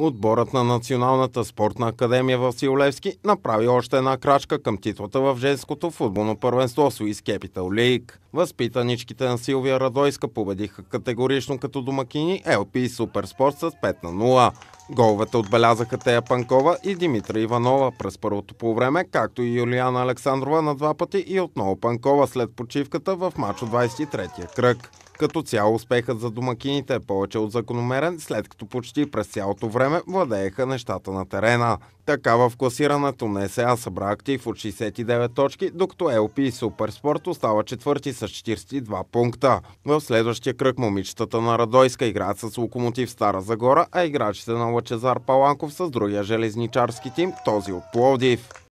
Отборът на Националната спортна академия в Сиолевски направи още една крачка към титлата в женското футболно първенство Swiss Capital League. Възпитаничките на Силвия Радойска победиха категорично като домакини LP Суперспорт с 5 на 0. Головете отбелязаха Тея Панкова и Димитра Иванова през първото по време, както и Юлиана Александрова на два пъти и отново Панкова след почивката в матч от 23-я кръг. Като цяло успехът за домакините е повече от закономерен, след като почти през цялото време владееха нещата на терена. Така в класирането се СА събра актив от 69 точки, докато ЛП и Суперспорт остава четвърти с 42 пункта. В следващия кръг момичетата на Радойска играят с Локомотив Стара Загора, а играчите на Лачезар Паланков с другия железничарски тим, този от Пловдив.